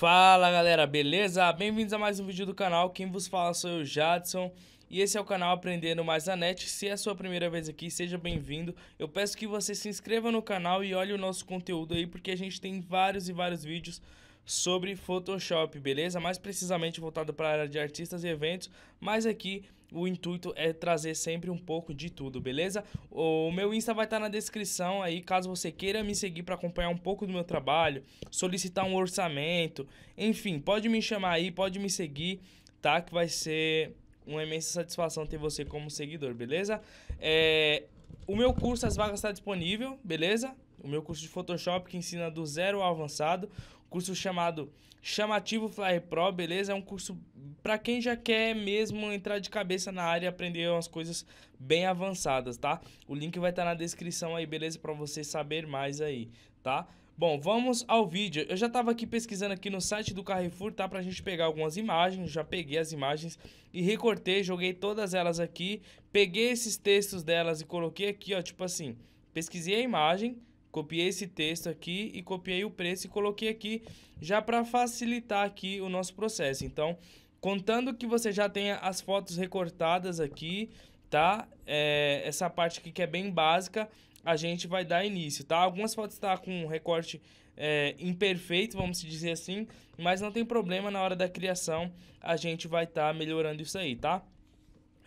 Fala galera, beleza? Bem-vindos a mais um vídeo do canal, quem vos fala sou eu, Jadson E esse é o canal Aprendendo Mais na NET Se é a sua primeira vez aqui, seja bem-vindo Eu peço que você se inscreva no canal e olhe o nosso conteúdo aí Porque a gente tem vários e vários vídeos sobre Photoshop, beleza? Mais precisamente voltado para a área de artistas e eventos, mas aqui o intuito é trazer sempre um pouco de tudo, beleza? O meu Insta vai estar tá na descrição aí, caso você queira me seguir para acompanhar um pouco do meu trabalho, solicitar um orçamento, enfim, pode me chamar aí, pode me seguir, tá? Que vai ser uma imensa satisfação ter você como seguidor, beleza? É, o meu curso, as vagas está disponível, beleza? O meu curso de Photoshop que ensina do zero ao avançado curso chamado Chamativo Flyer Pro, beleza? É um curso para quem já quer mesmo entrar de cabeça na área e aprender umas coisas bem avançadas, tá? O link vai estar tá na descrição aí, beleza? Para você saber mais aí, tá? Bom, vamos ao vídeo. Eu já estava aqui pesquisando aqui no site do Carrefour, tá? Pra gente pegar algumas imagens, já peguei as imagens e recortei, joguei todas elas aqui, peguei esses textos delas e coloquei aqui, ó, tipo assim, pesquisei a imagem, Copiei esse texto aqui e copiei o preço e coloquei aqui já para facilitar aqui o nosso processo. Então, contando que você já tenha as fotos recortadas aqui, tá? É, essa parte aqui que é bem básica, a gente vai dar início, tá? Algumas fotos estão tá com recorte é, imperfeito, vamos dizer assim, mas não tem problema na hora da criação, a gente vai estar tá melhorando isso aí, tá?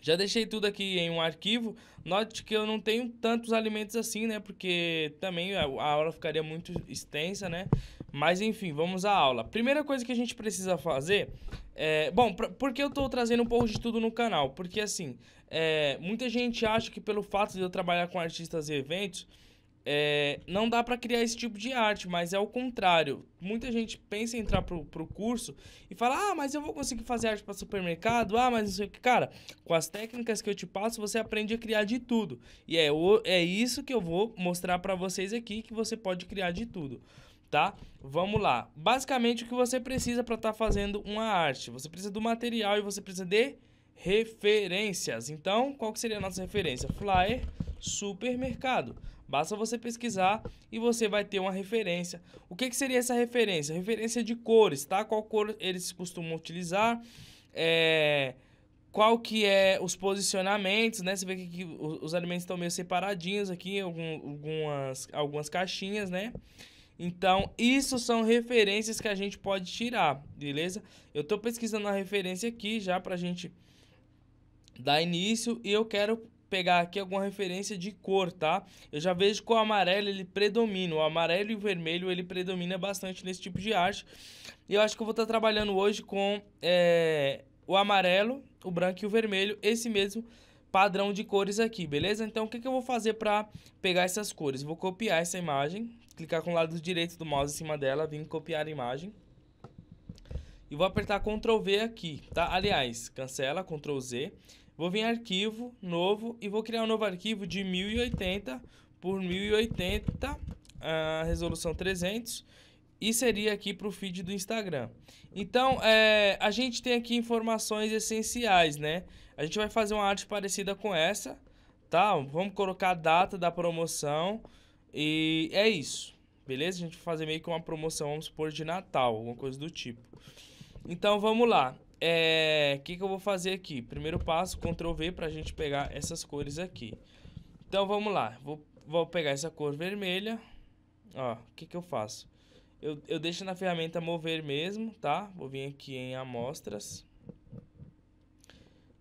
Já deixei tudo aqui em um arquivo. Note que eu não tenho tantos alimentos assim, né? Porque também a aula ficaria muito extensa, né? Mas enfim, vamos à aula. Primeira coisa que a gente precisa fazer é. Bom, pra, por que eu tô trazendo um pouco de tudo no canal? Porque assim, é, muita gente acha que pelo fato de eu trabalhar com artistas e eventos é, não dá para criar esse tipo de arte, mas é o contrário. Muita gente pensa em entrar pro, pro curso e fala: ah, mas eu vou conseguir fazer arte para supermercado, ah, mas não sei o que. Cara, com as técnicas que eu te passo, você aprende a criar de tudo. E é, o, é isso que eu vou mostrar para vocês aqui: que você pode criar de tudo. Tá? Vamos lá. Basicamente, o que você precisa para estar tá fazendo uma arte? Você precisa do material e você precisa de referências. Então, qual que seria a nossa referência? Flyer supermercado. Basta você pesquisar e você vai ter uma referência. O que, que seria essa referência? Referência de cores, tá? Qual cor eles costumam utilizar, é, qual que é os posicionamentos, né? Você vê que os alimentos estão meio separadinhos aqui, algumas, algumas caixinhas, né? Então, isso são referências que a gente pode tirar, beleza? Eu estou pesquisando a referência aqui já para a gente dar início e eu quero pegar aqui alguma referência de cor, tá? Eu já vejo que o amarelo ele predomina, o amarelo e o vermelho ele predomina bastante nesse tipo de arte. E eu acho que eu vou estar tá trabalhando hoje com é, o amarelo, o branco e o vermelho, esse mesmo padrão de cores aqui, beleza? Então o que, que eu vou fazer para pegar essas cores? Vou copiar essa imagem, clicar com o lado direito do mouse em cima dela, vim copiar a imagem. E vou apertar Ctrl V aqui, tá? Aliás, cancela, Ctrl Z. Vou vir em arquivo, novo, e vou criar um novo arquivo de 1080 por 1080, a resolução 300, e seria aqui para o feed do Instagram. Então, é, a gente tem aqui informações essenciais, né? A gente vai fazer uma arte parecida com essa, tá? Vamos colocar a data da promoção e é isso, beleza? A gente vai fazer meio que uma promoção, vamos supor, de Natal, alguma coisa do tipo. Então, vamos lá é, que, que eu vou fazer aqui? Primeiro passo, Ctrl V para a gente pegar essas cores aqui. Então vamos lá, vou, vou pegar essa cor vermelha, o que, que eu faço? Eu, eu deixo na ferramenta mover mesmo, tá? Vou vir aqui em amostras.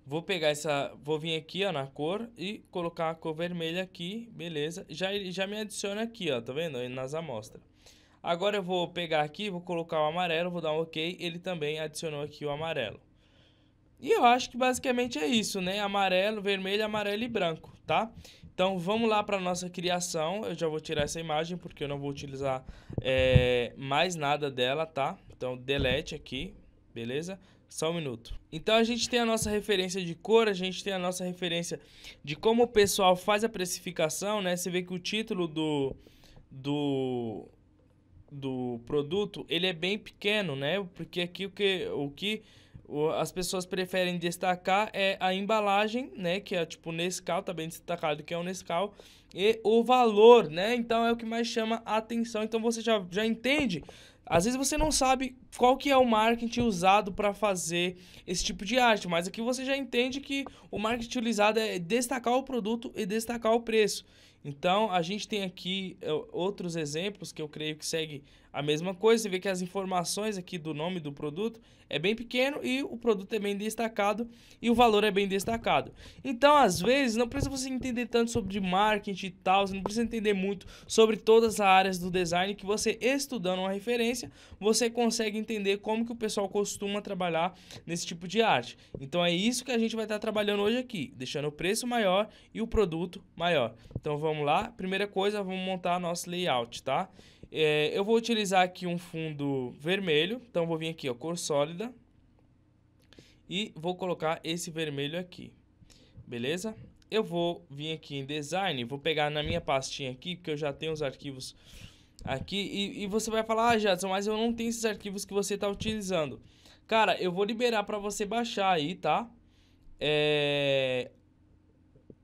Vou pegar essa, vou vir aqui, ó, na cor e colocar a cor vermelha aqui, beleza? Já, já me adiciona aqui, ó, tá vendo? Nas amostras. Agora eu vou pegar aqui, vou colocar o amarelo, vou dar um OK. Ele também adicionou aqui o amarelo. E eu acho que basicamente é isso, né? Amarelo, vermelho, amarelo e branco, tá? Então vamos lá para nossa criação. Eu já vou tirar essa imagem porque eu não vou utilizar é, mais nada dela, tá? Então delete aqui, beleza? Só um minuto. Então a gente tem a nossa referência de cor, a gente tem a nossa referência de como o pessoal faz a precificação, né? Você vê que o título do, do, do produto, ele é bem pequeno, né? Porque aqui o que, o que as pessoas preferem destacar é a embalagem, né, que é tipo Nescau, tá bem destacado que é o Nescau, e o valor, né? Então é o que mais chama a atenção. Então você já, já entende às vezes você não sabe qual que é o marketing usado para fazer esse tipo de arte, mas aqui você já entende que o marketing utilizado é destacar o produto e destacar o preço. Então, a gente tem aqui eh, outros exemplos que eu creio que segue a mesma coisa, você vê que as informações aqui do nome do produto é bem pequeno e o produto é bem destacado e o valor é bem destacado. Então, às vezes, não precisa você entender tanto sobre marketing e tal, você não precisa entender muito sobre todas as áreas do design que você estudando uma referência, você consegue entender como que o pessoal costuma trabalhar nesse tipo de arte. Então, é isso que a gente vai estar trabalhando hoje aqui, deixando o preço maior e o produto maior. Então, vamos lá. Primeira coisa, vamos montar nosso layout, tá? É, eu vou utilizar aqui um fundo vermelho, então vou vir aqui, ó, cor sólida. E vou colocar esse vermelho aqui, beleza? Eu vou vir aqui em design, vou pegar na minha pastinha aqui, porque eu já tenho os arquivos aqui. E, e você vai falar, ah, Jadson, mas eu não tenho esses arquivos que você está utilizando. Cara, eu vou liberar para você baixar aí, tá? É,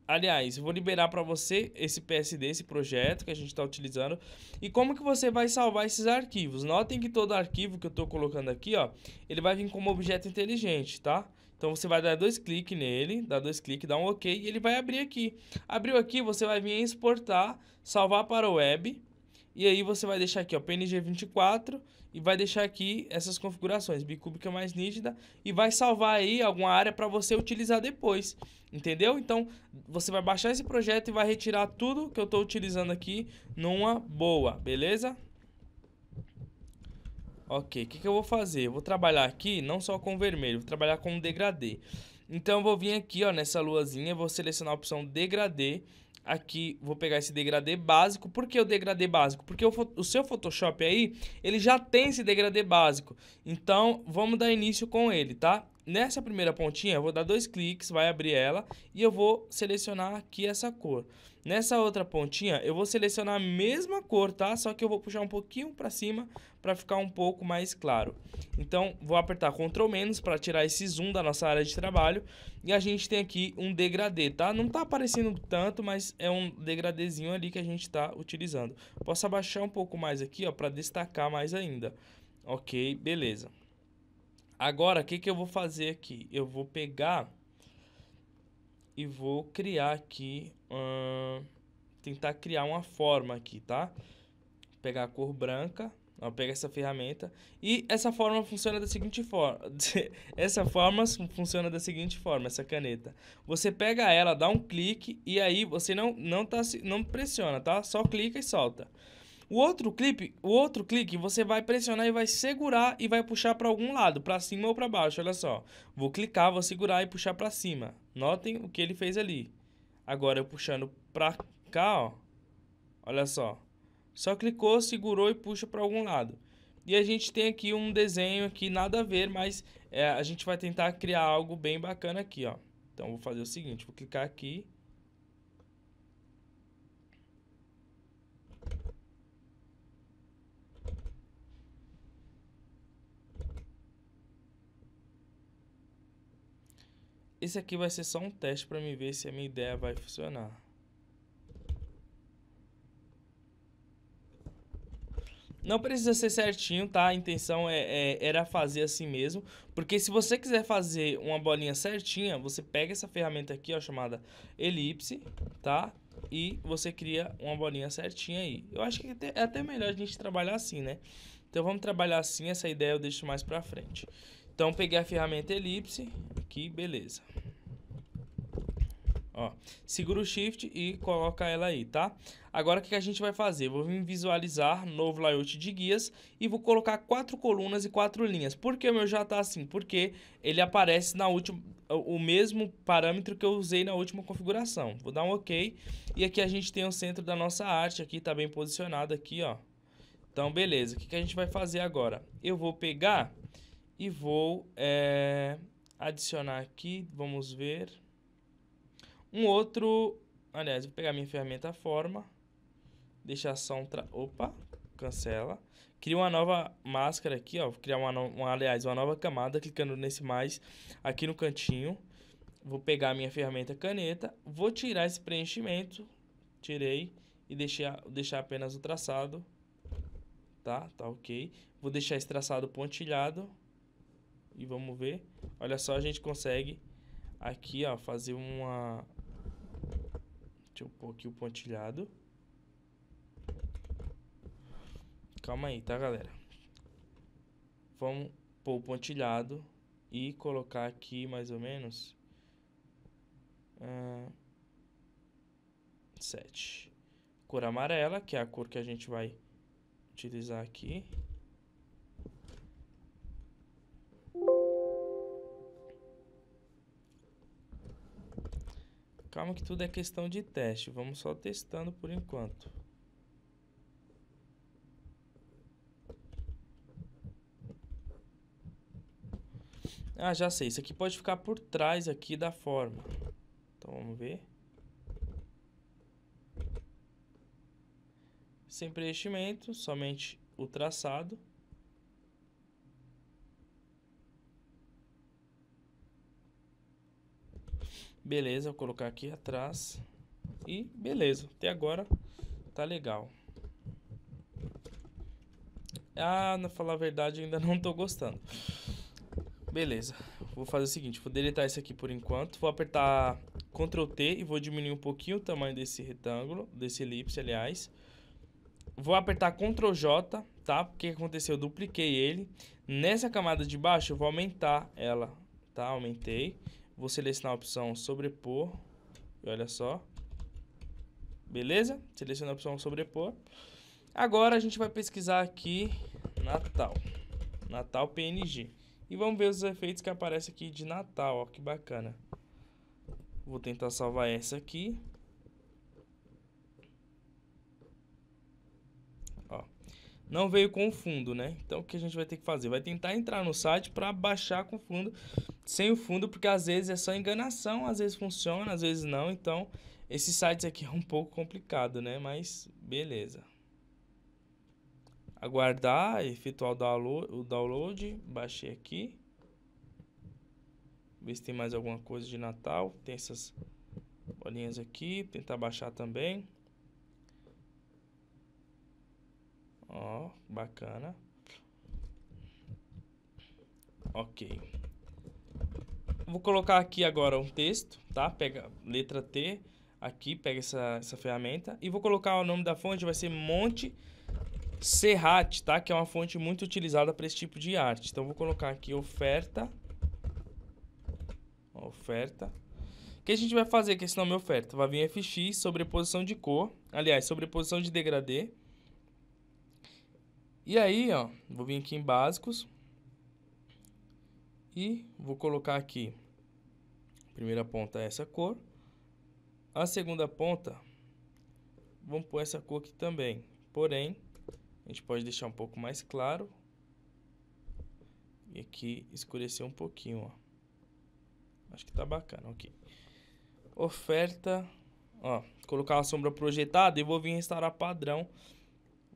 Aliás, vou liberar para você esse PSD, esse projeto que a gente está utilizando. E como que você vai salvar esses arquivos? Notem que todo arquivo que eu estou colocando aqui, ó, ele vai vir como objeto inteligente, tá? Então você vai dar dois cliques nele, dá dois cliques, dá um OK e ele vai abrir aqui. Abriu aqui, você vai vir em exportar, salvar para o web e aí você vai deixar aqui, ó, PNG 24 e vai deixar aqui essas configurações, bicúbica é mais nítida e vai salvar aí alguma área para você utilizar depois, entendeu? Então, você vai baixar esse projeto e vai retirar tudo que eu estou utilizando aqui numa boa, beleza? Ok, o que, que, eu vou fazer? Eu vou trabalhar aqui não só com vermelho, vou trabalhar com degradê. Então, eu vou vir aqui, ó, nessa luazinha, vou selecionar a opção degradê aqui vou pegar esse degradê básico. Por que o degradê básico? Porque o, o, seu Photoshop aí, ele já tem esse degradê básico. Então, vamos dar início com ele, tá? Nessa primeira pontinha, eu vou dar dois cliques, vai abrir ela e eu vou selecionar aqui essa cor. Nessa outra pontinha, eu vou selecionar a mesma cor, tá? Só que eu vou puxar um pouquinho para cima para ficar um pouco mais claro. Então, vou apertar Ctrl menos para tirar esse zoom da nossa área de trabalho. E a gente tem aqui um degradê, tá? Não tá aparecendo tanto, mas é um degradezinho ali que a gente está utilizando. Posso abaixar um pouco mais aqui, ó, para destacar mais ainda. Ok, beleza. Agora, o que, que eu vou fazer aqui? Eu vou pegar e vou criar aqui uh, tentar criar uma forma aqui, tá? Pegar a cor branca, vou pega essa ferramenta e essa forma funciona da seguinte forma. essa forma funciona da seguinte forma, essa caneta. Você pega ela, dá um clique e aí você não não tá não pressiona, tá? Só clica e solta. O outro clipe, o outro clique, você vai pressionar e vai segurar e vai puxar para algum lado, para cima ou para baixo, olha só. Vou clicar, vou segurar e puxar para cima. Notem o que ele fez ali. Agora eu puxando pra cá, ó. Olha só. Só clicou, segurou e puxa para algum lado. E a gente tem aqui um desenho aqui, nada a ver, mas é, a gente vai tentar criar algo bem bacana aqui, ó. Então, vou fazer o seguinte, vou clicar aqui Esse aqui vai ser só um teste para me ver se a minha ideia vai funcionar. Não precisa ser certinho, tá? A intenção é, é, era fazer assim mesmo. Porque se você quiser fazer uma bolinha certinha, você pega essa ferramenta aqui, ó, chamada elipse, tá? E você cria uma bolinha certinha aí. Eu acho que é, é até melhor a gente trabalhar assim, né? Então vamos trabalhar assim, essa ideia eu deixo mais pra frente. Então peguei a ferramenta elipse aqui, beleza. Ó, segura o shift e coloca ela aí, tá? Agora o que a gente vai fazer? Vou vir visualizar novo layout de guias e vou colocar quatro colunas e quatro linhas. Por que o meu já tá assim? Porque ele aparece na última o mesmo parâmetro que eu usei na última configuração. Vou dar um OK e aqui a gente tem o centro da nossa arte aqui, tá bem posicionado aqui, ó. Então beleza, o que a gente vai fazer agora? Eu vou pegar e vou é, adicionar aqui, vamos ver, um outro, aliás, vou pegar minha ferramenta forma, deixar só um, tra... opa, cancela, cria uma nova máscara aqui, ó, vou criar uma, uma, aliás, uma nova camada, clicando nesse mais aqui no cantinho, vou pegar minha ferramenta caneta, vou tirar esse preenchimento, tirei e deixar, deixar apenas o traçado, tá? Tá ok. Vou deixar esse traçado pontilhado, e vamos ver. Olha só, a gente consegue aqui, ó, fazer uma... Deixa eu pôr aqui o pontilhado. Calma aí, tá, galera? Vamos pôr o pontilhado e colocar aqui mais ou menos... Uh, ah, 7. Cor amarela, que é a cor que a gente vai utilizar aqui. Calma que tudo é questão de teste. Vamos só testando por enquanto. Ah, já sei. Isso aqui pode ficar por trás aqui da forma. Então, vamos ver. Sem preenchimento, somente o traçado. Beleza, vou colocar aqui atrás. E beleza, até agora tá legal. Ah, na falar a verdade, ainda não tô gostando. Beleza, vou fazer o seguinte, vou deletar isso aqui por enquanto. Vou apertar Ctrl T e vou diminuir um pouquinho o tamanho desse retângulo, desse elipse, aliás. Vou apertar Ctrl J, tá? Porque aconteceu, eu dupliquei ele. Nessa camada de baixo, eu vou aumentar ela, tá? Aumentei. Vou selecionar a opção sobrepor. E olha só. Beleza? Seleciona a opção sobrepor. Agora a gente vai pesquisar aqui Natal. Natal PNG. E vamos ver os efeitos que aparecem aqui de Natal. Ó, que bacana. Vou tentar salvar essa aqui. não veio com o fundo, né? Então o que a gente vai ter que fazer? Vai tentar entrar no site para baixar com o fundo, sem o fundo, porque às vezes é só enganação, às vezes funciona, às vezes não. Então esses sites aqui é um pouco complicado, né? Mas beleza. Aguardar, efetuar o download, baixei aqui. Ver se tem mais alguma coisa de Natal. Tem essas bolinhas aqui, tentar baixar também. Ó, bacana. Ok. Vou colocar aqui agora um texto, tá? Pega letra T aqui, pega essa, essa ferramenta. E vou colocar o nome da fonte, vai ser Monte Serrat, tá? Que é uma fonte muito utilizada para esse tipo de arte. Então, vou colocar aqui oferta. Oferta. O que a gente vai fazer com esse nome oferta? Vai vir FX, sobreposição de cor. Aliás, sobreposição de degradê. E aí, ó, vou vir aqui em básicos e vou colocar aqui. A primeira ponta é essa cor. A segunda ponta, vamos pôr essa cor aqui também. Porém, a gente pode deixar um pouco mais claro. E aqui escurecer um pouquinho, ó. Acho que tá bacana, ok. Oferta, ó, colocar a sombra projetada e vou vir restaurar padrão.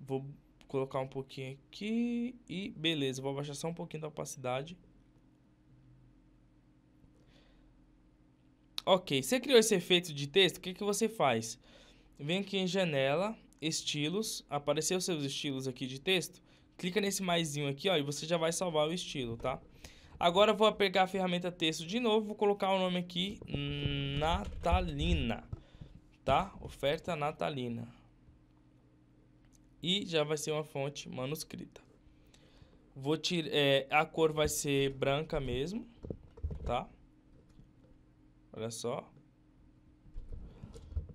Vou colocar um pouquinho aqui e beleza, vou abaixar só um pouquinho da opacidade. Ok, você criou esse efeito de texto, o que, que você faz? Vem aqui em janela, estilos, apareceu seus estilos aqui de texto, clica nesse maiszinho aqui ó, e você já vai salvar o estilo, tá? Agora vou pegar a ferramenta texto de novo, vou colocar o nome aqui, Natalina, tá? Oferta Natalina e já vai ser uma fonte manuscrita. Vou tirar, é, a cor vai ser branca mesmo, tá? Olha só.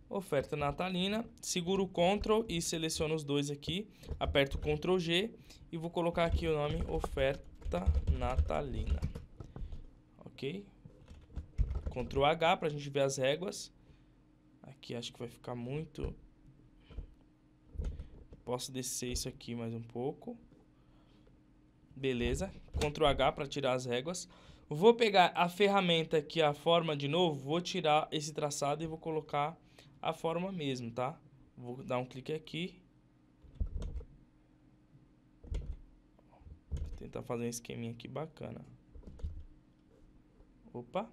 Oferta natalina, seguro o Ctrl e seleciono os dois aqui, aperto Ctrl G e vou colocar aqui o nome oferta natalina. OK? Ctrl H para a gente ver as réguas. Aqui acho que vai ficar muito Posso descer isso aqui mais um pouco. Beleza. Ctrl H para tirar as réguas. Vou pegar a ferramenta aqui, a forma de novo. Vou tirar esse traçado e vou colocar a forma mesmo, tá? Vou dar um clique aqui. Vou tentar fazer um esqueminha aqui bacana. Opa.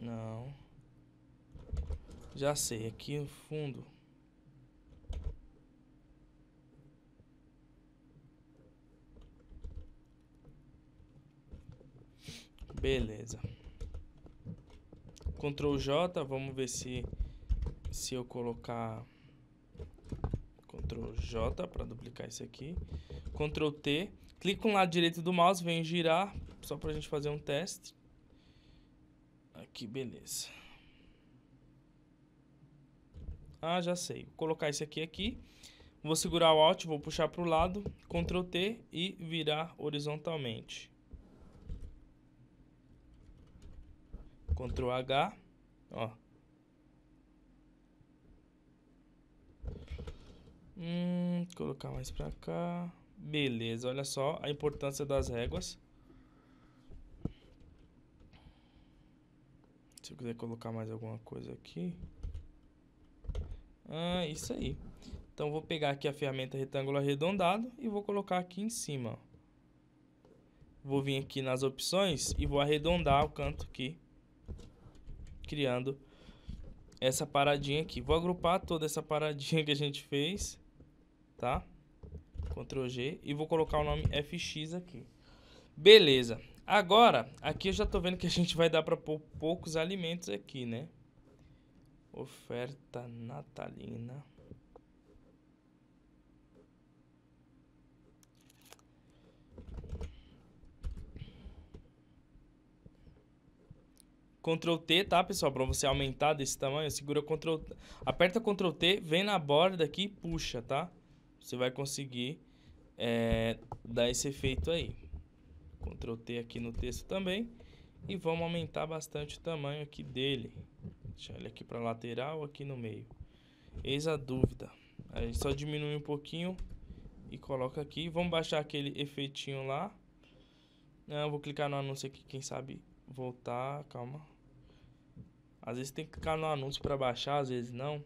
Não. Já sei, aqui no fundo. Beleza. Ctrl J, vamos ver se se eu colocar Ctrl J para duplicar isso aqui. Ctrl T, clico no lado direito do mouse, venho girar só para a gente fazer um teste aqui, beleza. Ah, já sei. Vou colocar isso aqui aqui. Vou segurar o Alt, vou puxar para o lado, Ctrl T e virar horizontalmente. Ctrl H, ó. Hum, colocar mais para cá. Beleza, olha só a importância das réguas. Se eu quiser colocar mais alguma coisa aqui. Ah, isso aí. Então, vou pegar aqui a ferramenta retângulo arredondado e vou colocar aqui em cima. Vou vir aqui nas opções e vou arredondar o canto aqui. Criando essa paradinha aqui. Vou agrupar toda essa paradinha que a gente fez. Tá? Ctrl G. E vou colocar o nome FX aqui. Beleza. Agora, aqui eu já tô vendo que a gente vai dar para poucos alimentos aqui, né? Oferta natalina. Ctrl T, tá, pessoal? Pra você aumentar desse tamanho, segura Ctrl... Aperta Ctrl T, vem na borda aqui e puxa, tá? Você vai conseguir é, dar esse efeito aí. Ctrl T aqui no texto também. E vamos aumentar bastante o tamanho aqui dele. Deixar ele aqui para lateral, aqui no meio. Eis a dúvida. A gente só diminui um pouquinho e coloca aqui. Vamos baixar aquele efeitinho lá. Não, ah, vou clicar no anúncio aqui, quem sabe voltar, calma. Às vezes tem que clicar no anúncio para baixar, às vezes não.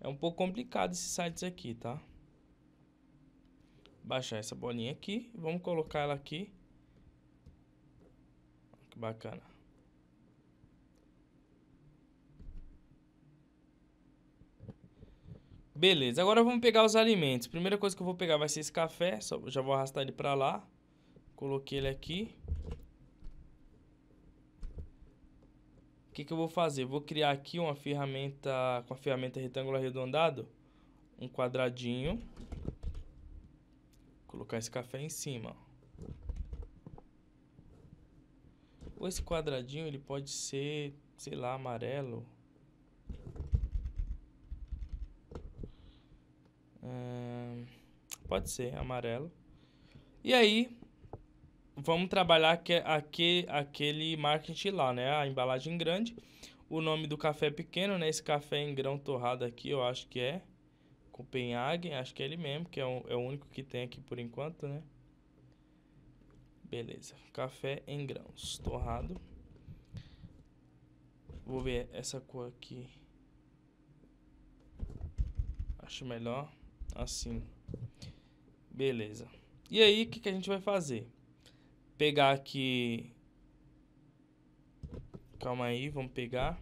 É um pouco complicado esses sites aqui, tá? baixar essa bolinha aqui. Vamos colocar ela aqui. Que bacana. Beleza, agora vamos pegar os alimentos. Primeira coisa que eu vou pegar vai ser esse café. Só, já vou arrastar ele pra lá. Coloquei ele aqui. O que, que eu vou fazer? Vou criar aqui uma ferramenta, com a ferramenta retângulo arredondado, um quadradinho. Colocar esse café em cima. Ou esse quadradinho, ele pode ser, sei lá, amarelo. pode ser amarelo. E aí, vamos trabalhar que, aquele marketing lá, né? A embalagem grande, o nome do café pequeno, né? Esse café em grão torrado aqui, eu acho que é. Copenhagen, acho que é ele mesmo, que é o, é o único que tem aqui por enquanto, né? Beleza, café em grãos, torrado. Vou ver essa cor aqui. Acho melhor assim. Beleza. E aí, o que, que a gente vai fazer? Pegar aqui... Calma aí, vamos pegar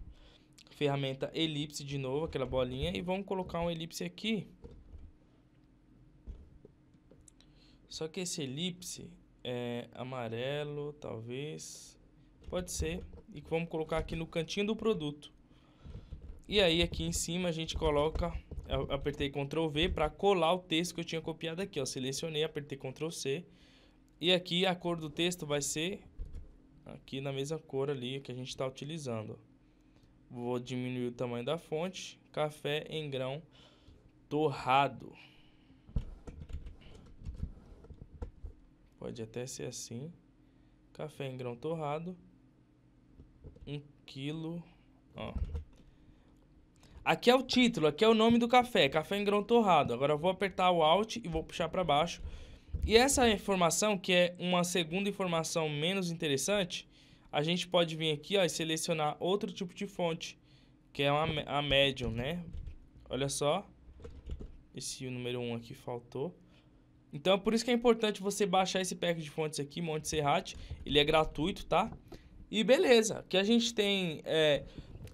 ferramenta elipse de novo, aquela bolinha, e vamos colocar um elipse aqui. Só que esse elipse é amarelo, talvez, pode ser, e vamos colocar aqui no cantinho do produto. E aí aqui em cima a gente coloca, apertei Ctrl V para colar o texto que eu tinha copiado aqui, ó, selecionei, apertei Ctrl C, e aqui a cor do texto vai ser aqui na mesma cor ali que a gente está utilizando, Vou diminuir o tamanho da fonte. Café em grão torrado. Pode até ser assim. Café em grão torrado. Um quilo. Ó. Aqui é o título, aqui é o nome do café, café em grão torrado. Agora eu vou apertar o Alt e vou puxar para baixo. E essa informação, que é uma segunda informação menos interessante, a gente pode vir aqui ó, e selecionar outro tipo de fonte, que é uma, a medium, né? Olha só, esse número 1 aqui faltou. Então, é por isso que é importante você baixar esse pack de fontes aqui, monte Serrat, Ele é gratuito, tá? E beleza, que a gente tem é,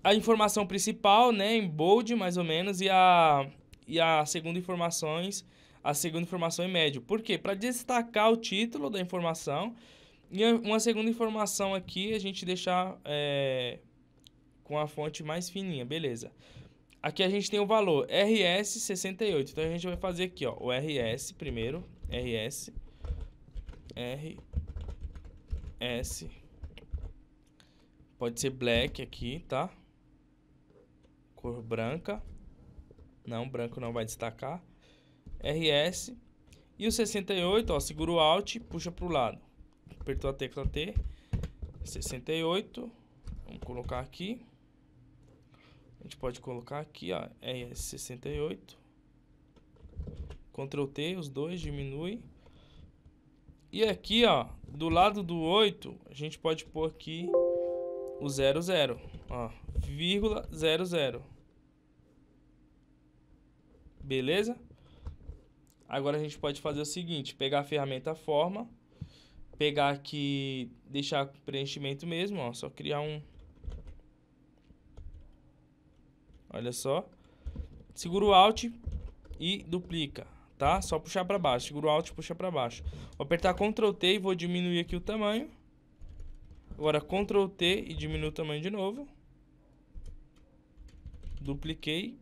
a informação principal, né, em bold, mais ou menos, e a, e a segunda informações, a segunda informação em médio. Por quê? Para destacar o título da informação e uma segunda informação aqui, a gente deixar é, com a fonte mais fininha, beleza. Aqui a gente tem o valor RS68, então a gente vai fazer aqui, ó, o RS primeiro, RS, RS, pode ser black aqui, tá? Cor branca, não, branco não vai destacar, RS, e o 68, ó, segura o Alt, puxa pro lado apertou a tecla T, 68, vamos colocar aqui, a gente pode colocar aqui, ó, RS68, é Ctrl T, os dois, diminui, e aqui, ó, do lado do 8, a gente pode pôr aqui o 00, ó, vírgula 00. Beleza? Agora a gente pode fazer o seguinte, pegar a ferramenta forma, pegar aqui, deixar preenchimento mesmo, ó, só criar um. Olha só. Segura o Alt e duplica, tá? Só puxar para baixo. Segura o Alt e puxa para baixo. Vou apertar Ctrl T e vou diminuir aqui o tamanho. Agora Ctrl T e diminui o tamanho de novo. Dupliquei.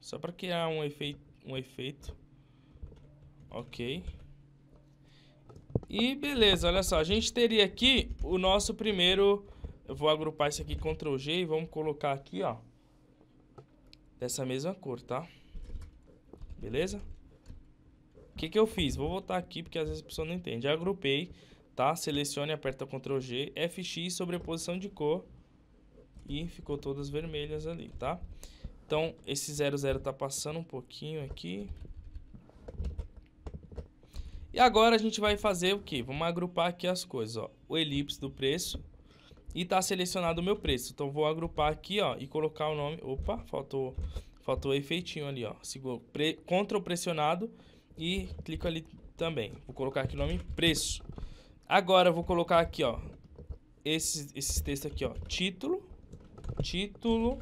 Só para criar um efeito, um efeito Ok. E beleza, olha só. A gente teria aqui o nosso primeiro... Eu vou agrupar isso aqui Ctrl G e vamos colocar aqui, ó. Dessa mesma cor, tá? Beleza? O que que eu fiz? Vou voltar aqui porque às vezes a pessoa não entende. agrupei, tá? Selecione, aperta Ctrl G, FX, sobreposição de cor. E ficou todas vermelhas ali, tá? Então, esse 00 tá passando um pouquinho aqui. E agora a gente vai fazer o que? Vamos agrupar aqui as coisas, ó. O elipse do preço e tá selecionado o meu preço. Então vou agrupar aqui, ó, e colocar o nome. Opa, faltou faltou efeitinho ali, ó. pre, Ctrl pressionado e clico ali também. Vou colocar aqui o nome preço. Agora vou colocar aqui, ó, esse esse texto aqui, ó, título, título,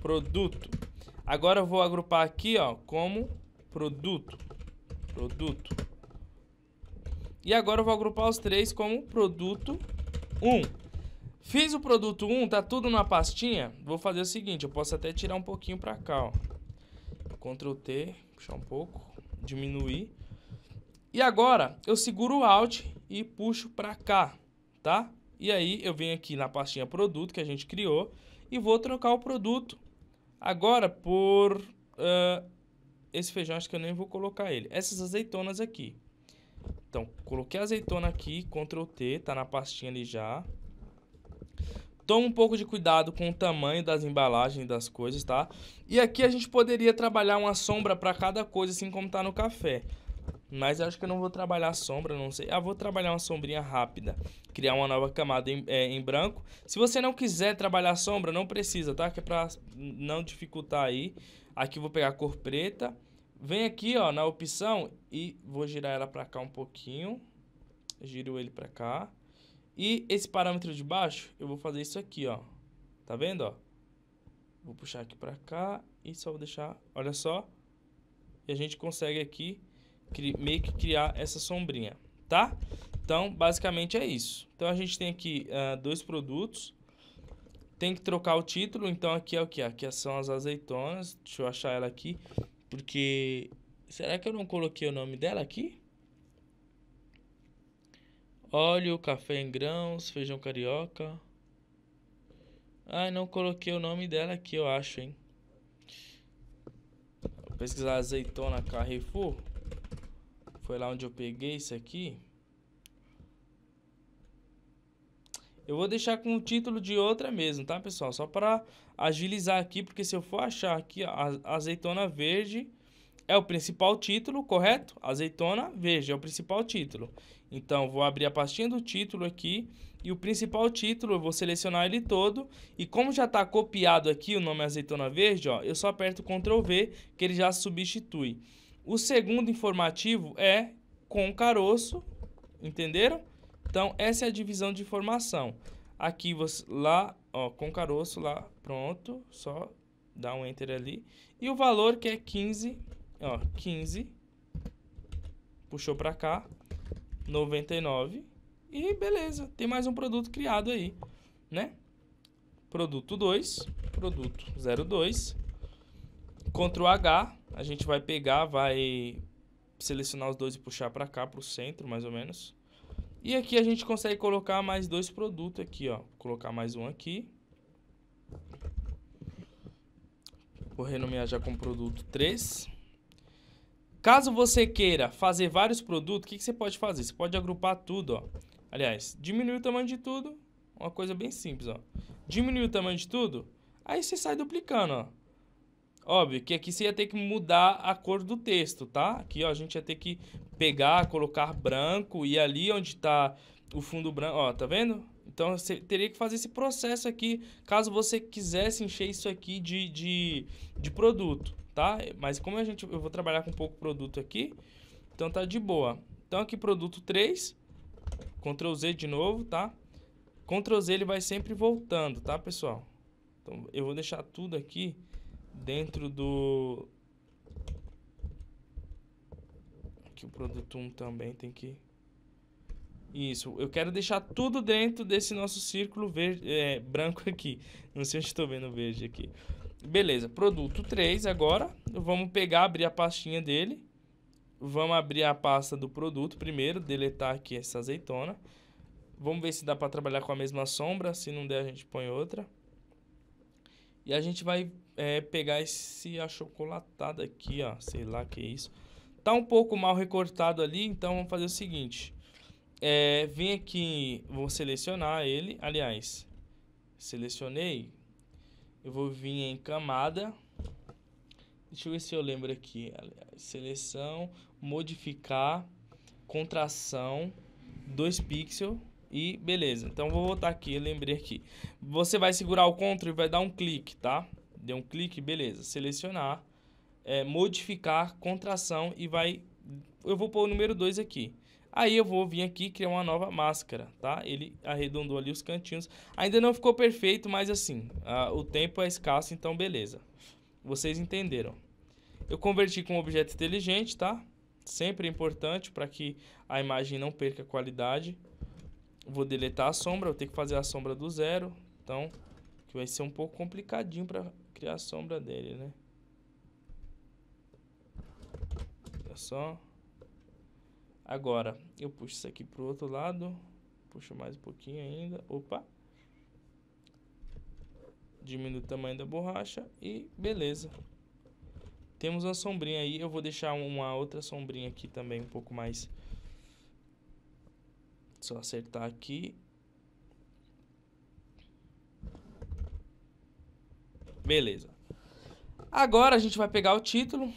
produto. Agora eu vou agrupar aqui, ó, como produto, produto. E agora eu vou agrupar os três como produto 1. Fiz o produto 1, tá tudo na pastinha. Vou fazer o seguinte, eu posso até tirar um pouquinho para cá, ó. Ctrl T, puxar um pouco, diminuir. E agora eu seguro o Alt e puxo para cá, tá? E aí eu venho aqui na pastinha produto que a gente criou e vou trocar o produto agora por... Uh, esse feijão acho que eu nem vou colocar ele. Essas azeitonas aqui. Então, coloquei a azeitona aqui, Ctrl T, tá na pastinha ali já. Toma um pouco de cuidado com o tamanho das embalagens das coisas, tá? E aqui a gente poderia trabalhar uma sombra para cada coisa, assim como tá no café. Mas acho que eu não vou trabalhar sombra, não sei. Ah, vou trabalhar uma sombrinha rápida. Criar uma nova camada em, é, em branco. Se você não quiser trabalhar sombra, não precisa, tá? Que é pra não dificultar aí. Aqui vou pegar a cor preta. Vem aqui, ó, na opção e vou girar ela para cá um pouquinho. Giro ele para cá. E esse parâmetro de baixo, eu vou fazer isso aqui, ó. Tá vendo, ó? Vou puxar aqui para cá e só vou deixar, olha só. E a gente consegue aqui meio que criar essa sombrinha, tá? Então, basicamente é isso. Então, a gente tem aqui uh, dois produtos. Tem que trocar o título, então aqui é o que? Aqui são as azeitonas, deixa eu achar ela aqui. Porque. Será que eu não coloquei o nome dela aqui? Óleo, café em grãos, feijão carioca. Ah, não coloquei o nome dela aqui, eu acho, hein? Vou pesquisar azeitona Carrefour. Foi lá onde eu peguei isso aqui. Eu vou deixar com o título de outra mesmo, tá, pessoal? Só para agilizar aqui, porque se eu for achar aqui, ó, azeitona verde é o principal título, correto? Azeitona verde é o principal título. Então, vou abrir a pastinha do título aqui e o principal título, eu vou selecionar ele todo. E como já está copiado aqui o nome azeitona verde, ó, eu só aperto Ctrl V que ele já substitui. O segundo informativo é com caroço, entenderam? Então, essa é a divisão de informação. Aqui, você, lá ó, com caroço lá, pronto, só dá um enter ali. E o valor que é 15, ó, 15, puxou para cá, 99, e beleza, tem mais um produto criado aí, né? Produto 2, produto 02, Ctrl H, a gente vai pegar, vai selecionar os dois e puxar para cá, para o centro, mais ou menos. E aqui a gente consegue colocar mais dois produtos aqui, ó. Vou colocar mais um aqui. Vou renomear já com produto 3. Caso você queira fazer vários produtos, o que, que você pode fazer? Você pode agrupar tudo, ó. Aliás, diminuir o tamanho de tudo. Uma coisa bem simples, ó. Diminuir o tamanho de tudo, aí você sai duplicando, ó. Óbvio que aqui você ia ter que mudar a cor do texto, tá? Aqui, ó, a gente ia ter que pegar, colocar branco e ali onde está o fundo branco, ó, tá vendo? Então você teria que fazer esse processo aqui caso você quisesse encher isso aqui de, de, de produto, tá? Mas como a gente, eu vou trabalhar com pouco produto aqui, então tá de boa. Então aqui produto 3, Ctrl Z de novo, tá? Ctrl Z ele vai sempre voltando, tá pessoal? Então eu vou deixar tudo aqui dentro do, aqui o produto 1 também tem que... Isso, eu quero deixar tudo dentro desse nosso círculo verde, é, branco aqui. Não sei se estou vendo verde aqui. Beleza, produto 3 agora. Vamos pegar, abrir a pastinha dele. Vamos abrir a pasta do produto primeiro, deletar aqui essa azeitona. Vamos ver se dá para trabalhar com a mesma sombra. Se não der, a gente põe outra. E a gente vai é, pegar esse achocolatado aqui, ó. Sei lá que é isso. Tá um pouco mal recortado ali, então vamos fazer o seguinte. É, vem aqui, vou selecionar ele. Aliás, selecionei. Eu vou vir em camada. Deixa eu ver se eu lembro aqui. Seleção, modificar, contração, 2 pixels e beleza. Então vou voltar aqui, lembrei aqui. Você vai segurar o CTRL e vai dar um clique, tá? Deu um clique, beleza. Selecionar é, modificar contração e vai... Eu vou pôr o número 2 aqui. Aí eu vou vir aqui criar uma nova máscara, tá? Ele arredondou ali os cantinhos. Ainda não ficou perfeito, mas assim, a, o tempo é escasso, então beleza. Vocês entenderam. Eu converti com um objeto inteligente, tá? Sempre é importante para que a imagem não perca a qualidade. Vou deletar a sombra, vou ter que fazer a sombra do zero. Então, que vai ser um pouco complicadinho para criar a sombra dele, né? Olha só. Agora, eu puxo isso aqui para o outro lado. Puxo mais um pouquinho ainda. Opa. Diminui o tamanho da borracha. E beleza. Temos uma sombrinha aí. Eu vou deixar uma outra sombrinha aqui também um pouco mais... Só acertar aqui. Beleza. Agora a gente vai pegar o título.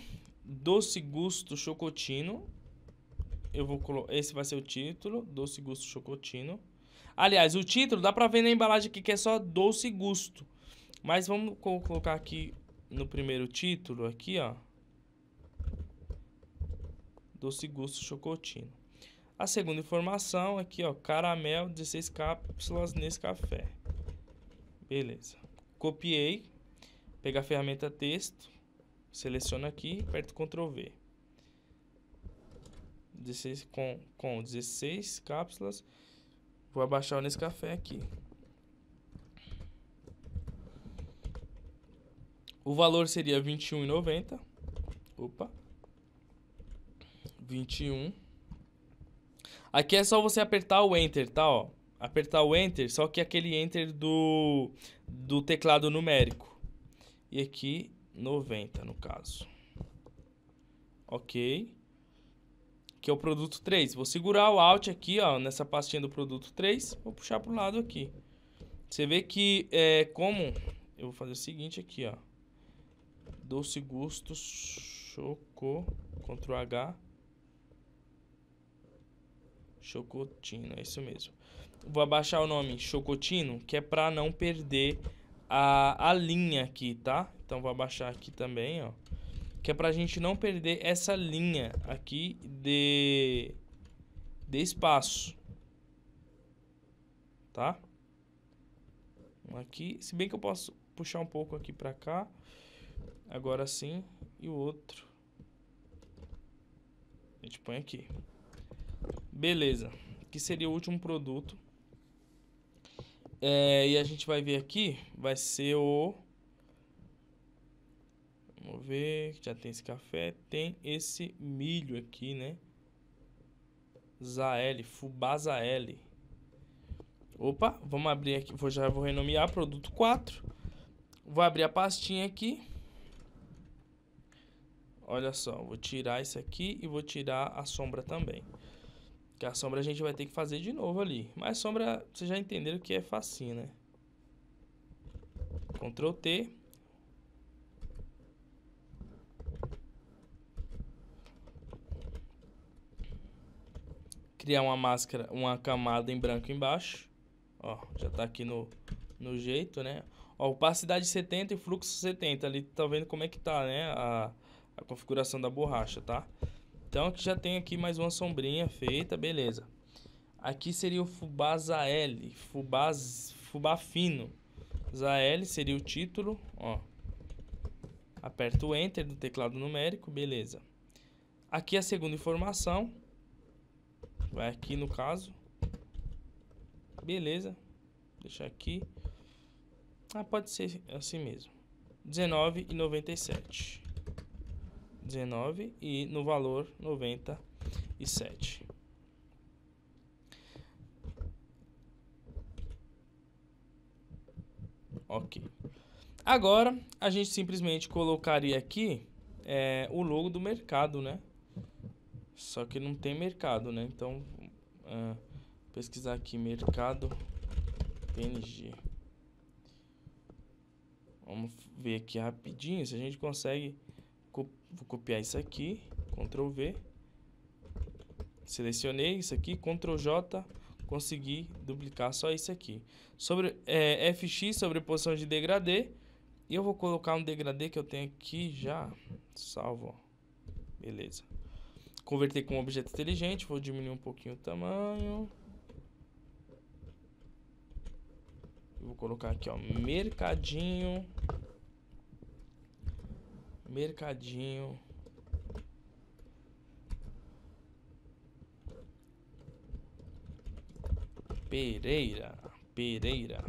Doce Gusto Chocotino. Eu vou colo... Esse vai ser o título, Doce Gusto Chocotino. Aliás, o título dá pra ver na embalagem aqui que é só Doce Gusto. Mas vamos colocar aqui no primeiro título, aqui, ó. Doce Gusto Chocotino. A segunda informação aqui, é ó, caramel 16 cápsulas nesse café. Beleza. Copiei. Pegar a ferramenta texto. Seleciono aqui, aperto Ctrl V. 16, com, com 16 cápsulas. Vou abaixar o Nescafé aqui. O valor seria 21,90. Opa. 21. Aqui é só você apertar o Enter, tá? Ó. Apertar o Enter, só que aquele Enter do, do teclado numérico. E aqui 90 no caso. Ok. Que é o produto 3. Vou segurar o Alt aqui, ó, nessa pastinha do produto 3. Vou puxar pro lado aqui. Você vê que é como... Eu vou fazer o seguinte aqui, ó. Doce Gusto Choco, Ctrl H. Chocotino, é isso mesmo. Vou abaixar o nome Chocotino, que é para não perder a, a linha aqui, tá? Então vou abaixar aqui também, ó. Que é pra gente não perder essa linha aqui de, de espaço. Tá? Aqui, se bem que eu posso puxar um pouco aqui pra cá. Agora sim. E o outro. A gente põe aqui. Beleza. Que seria o último produto. É, e a gente vai ver aqui, vai ser o... Vamos ver, já tem esse café, tem esse milho aqui, né? Zael, fubá Zael. Opa, vamos abrir aqui, vou, já vou renomear, produto 4. Vou abrir a pastinha aqui. Olha só, vou tirar isso aqui e vou tirar a sombra também. Que a sombra a gente vai ter que fazer de novo ali. Mas sombra, vocês já entenderam que é facinho, né? Ctrl T. Criar uma máscara, uma camada em branco embaixo. Ó, já tá aqui no, no jeito, né? Ó, opacidade 70 e fluxo 70. Ali tá vendo como é que tá, né? A, a configuração da borracha, Tá? Então já tem aqui mais uma sombrinha feita, beleza. Aqui seria o fubá Zael, fubá, fubá fino. Zael seria o título, ó. Aperto o Enter do teclado numérico, beleza. Aqui a segunda informação. Vai aqui no caso. Beleza. Deixar aqui. Ah, pode ser assim mesmo. R$19,97. 19 e no valor 97. Ok. Agora, a gente simplesmente colocaria aqui é, o logo do mercado, né? Só que não tem mercado, né? Então, uh, pesquisar aqui, mercado PNG. Vamos ver aqui rapidinho se a gente consegue Vou copiar isso aqui, Ctrl V. Selecionei isso aqui, Ctrl J, consegui duplicar só isso aqui. Sobre é, FX, sobreposição de degradê. E eu vou colocar um degradê que eu tenho aqui já, salvo, beleza. Converter com um objeto inteligente, vou diminuir um pouquinho o tamanho. Vou colocar aqui, ó, mercadinho Mercadinho. Pereira. Pereira.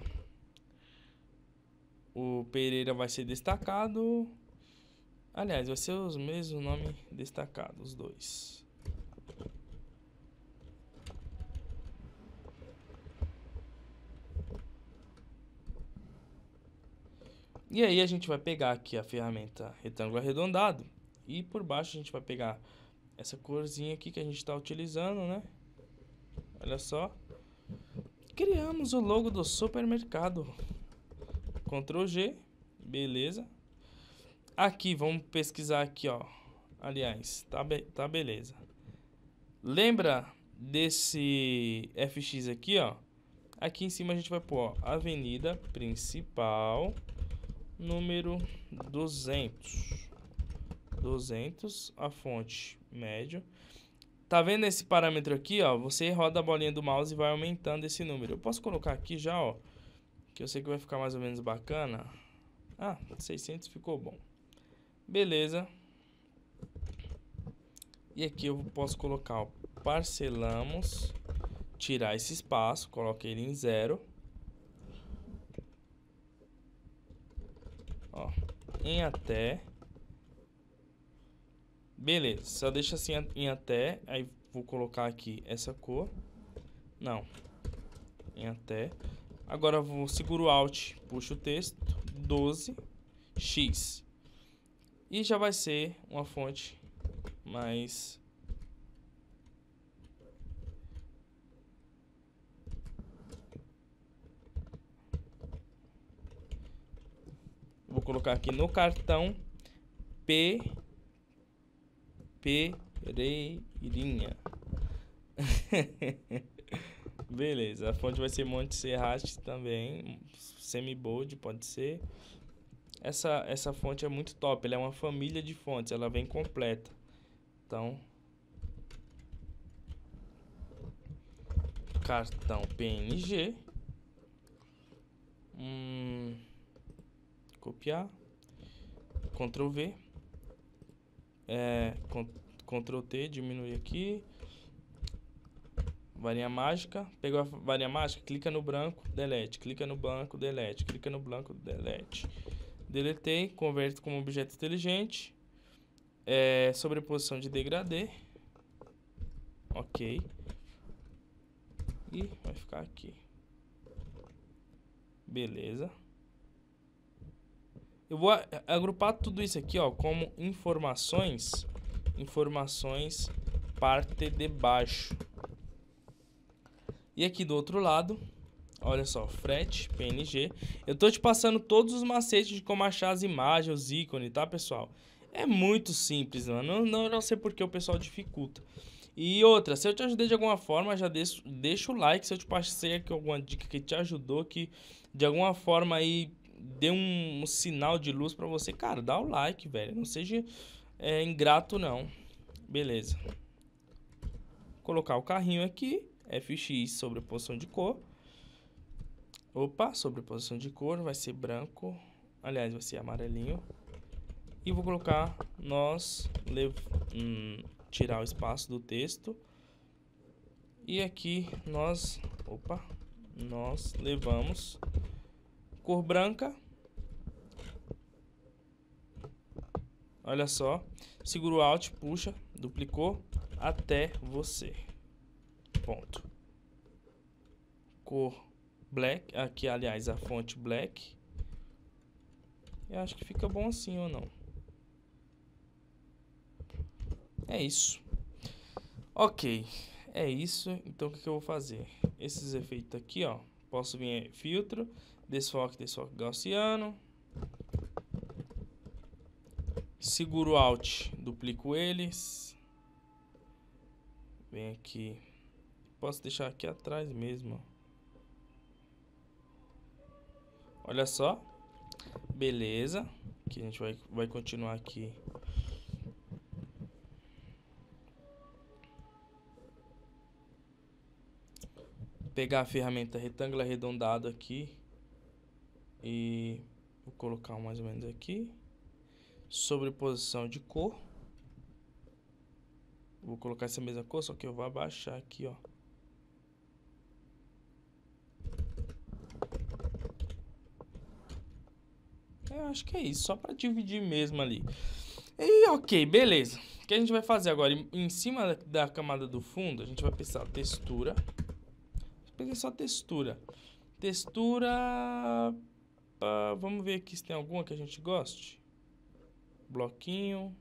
O Pereira vai ser destacado. Aliás, vai ser os mesmos nomes destacados, os dois. E aí a gente vai pegar aqui a ferramenta retângulo arredondado e por baixo a gente vai pegar essa corzinha aqui que a gente está utilizando, né? Olha só. Criamos o logo do supermercado. Ctrl G, beleza. Aqui, vamos pesquisar aqui, ó. Aliás, tá, be tá beleza. Lembra desse FX aqui, ó? Aqui em cima a gente vai pôr ó, Avenida Principal número 200. 200, a fonte médio. Tá vendo esse parâmetro aqui, ó? Você roda a bolinha do mouse e vai aumentando esse número. Eu posso colocar aqui já, ó, que eu sei que vai ficar mais ou menos bacana. Ah, 600 ficou bom. Beleza. E aqui eu posso colocar, ó, parcelamos, tirar esse espaço, coloquei ele em zero. em até. Beleza, só deixa assim em até. Aí vou colocar aqui essa cor. Não. Em até. Agora vou seguro o Alt, puxo o texto. 12 X. E já vai ser uma fonte mais Vou colocar aqui no cartão P Pereirinha. Beleza, a fonte vai ser Monte Serrat também, semi-bold pode ser. Essa, essa fonte é muito top, ela é uma família de fontes, ela vem completa. Então, cartão PNG. Hum copiar, Ctrl V, é, Ctrl T, diminui aqui, varinha mágica, pegou a varinha mágica, clica no branco, delete, clica no branco, delete, clica no branco, delete. Deletei, converto como objeto inteligente, é, sobreposição de degradê, ok, e vai ficar aqui, beleza. Eu vou agrupar tudo isso aqui, ó, como informações, informações parte de baixo. E aqui do outro lado, olha só, frete, PNG. Eu tô te passando todos os macetes de como achar as imagens, os ícones, tá, pessoal? É muito simples, mano. Não, não, não sei porque o pessoal dificulta. E outra, se eu te ajudei de alguma forma, já deixo deixa o like. Se eu te passei aqui alguma dica que te ajudou, que de alguma forma aí dê um, um sinal de luz para você. Cara, dá o like, velho. Não seja é, ingrato, não. Beleza. Colocar o carrinho aqui. FX sobreposição de cor. Opa, sobreposição de cor. Vai ser branco. Aliás, vai ser amarelinho. E vou colocar nós... Lev... Hum, tirar o espaço do texto. E aqui nós... Opa! Nós levamos cor branca. Olha só. Segura o Alt, puxa, duplicou até você. Ponto. Cor black. Aqui, aliás, a fonte black. Eu acho que fica bom assim ou não. É isso. Ok. É isso. Então, o que, que eu vou fazer? Esses efeitos aqui, ó. Posso vir filtro Desfoque, desfoque gaussiano. Seguro Alt, duplico eles. Vem aqui. Posso deixar aqui atrás mesmo. Olha só. Beleza. Que a gente vai, vai continuar aqui. Pegar a ferramenta retângulo arredondado aqui. E vou colocar mais ou menos aqui. Sobreposição de cor. Vou colocar essa mesma cor, só que eu vou abaixar aqui, ó. Eu acho que é isso, só para dividir mesmo ali. E ok, beleza. O que a gente vai fazer agora? Em cima da, da camada do fundo, a gente vai pensar textura. Peguei só textura. Textura Uh, vamos ver aqui se tem alguma que a gente goste. Bloquinho.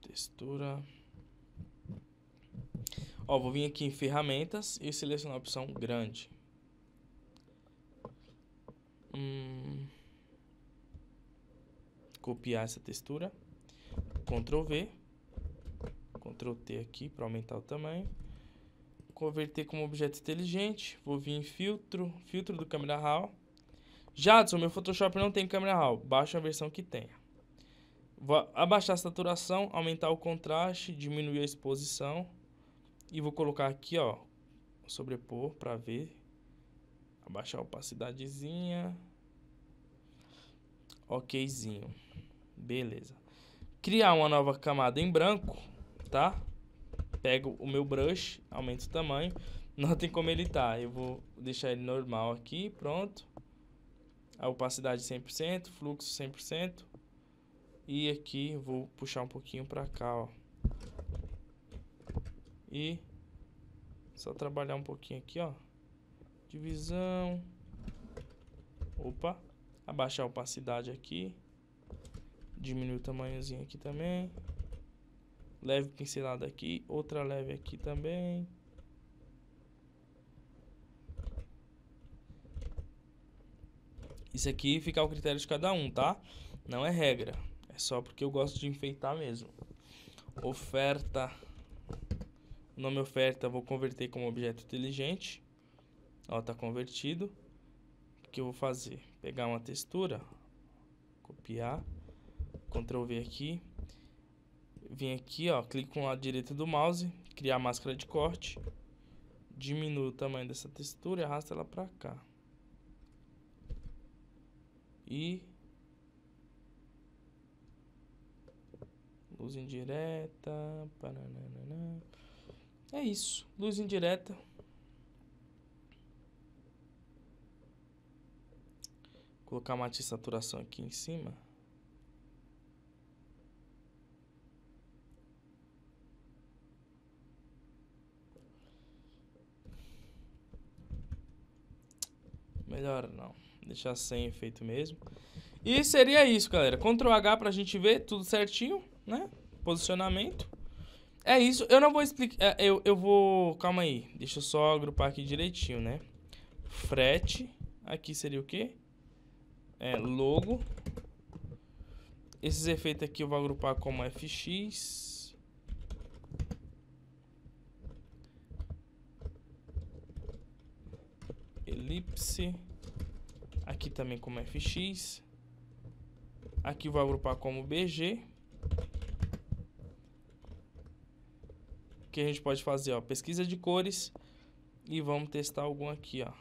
Textura. Ó, vou vir aqui em ferramentas e selecionar a opção grande. Hum, copiar essa textura. Ctrl V. Ctrl T aqui para aumentar o tamanho. Converter como objeto inteligente. Vou vir em filtro. Filtro do câmera RAW. Jadson, meu Photoshop não tem câmera RAW. Baixa a versão que tenha. Vou abaixar a saturação, aumentar o contraste, diminuir a exposição. E vou colocar aqui, ó, sobrepor para ver. Abaixar a opacidadezinha. Okzinho. Beleza. Criar uma nova camada em branco, tá? pego o meu brush, aumento o tamanho. Notem como ele tá. Eu vou deixar ele normal aqui, pronto. A opacidade 100%, fluxo 100%. E aqui vou puxar um pouquinho para cá, ó. E só trabalhar um pouquinho aqui, ó. Divisão. Opa. Abaixar a opacidade aqui. Diminuir o tamanhozinho aqui também leve pincelada aqui, outra leve aqui também. Isso aqui fica ao critério de cada um, tá? Não é regra, é só porque eu gosto de enfeitar mesmo. Oferta, o nome oferta vou converter como objeto inteligente. Ó, tá convertido. O que eu vou fazer? Pegar uma textura, copiar, Ctrl V aqui, vem aqui, ó, clico com o lado direito do mouse, criar máscara de corte, diminuo o tamanho dessa textura e arrasta ela para cá. E luz indireta, paranana. É isso, luz indireta. Vou colocar matiz saturação aqui em cima. Melhor não. Deixar sem efeito mesmo. E seria isso, galera. Ctrl H pra gente ver tudo certinho, né? Posicionamento. É isso. Eu não vou explicar... É, eu, eu vou... Calma aí. Deixa eu só agrupar aqui direitinho, né? Frete. Aqui seria o quê? É, logo. Esses efeitos aqui eu vou agrupar como FX. Elipse aqui também como FX, aqui vou agrupar como BG, o que a gente pode fazer, ó, pesquisa de cores, e vamos testar algum aqui, ó,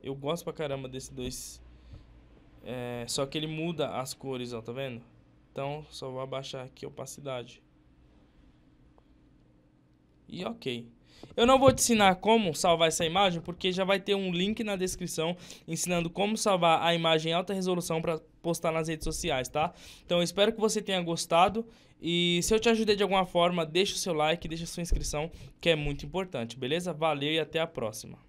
eu gosto pra caramba desse dois, é, só que ele muda as cores, ó, tá vendo? Então, só vou abaixar aqui a opacidade. E ok. Eu não vou te ensinar como salvar essa imagem, porque já vai ter um link na descrição ensinando como salvar a imagem em alta resolução para postar nas redes sociais, tá? Então eu espero que você tenha gostado e se eu te ajudei de alguma forma, deixa o seu like, deixa a sua inscrição, que é muito importante, beleza? Valeu e até a próxima.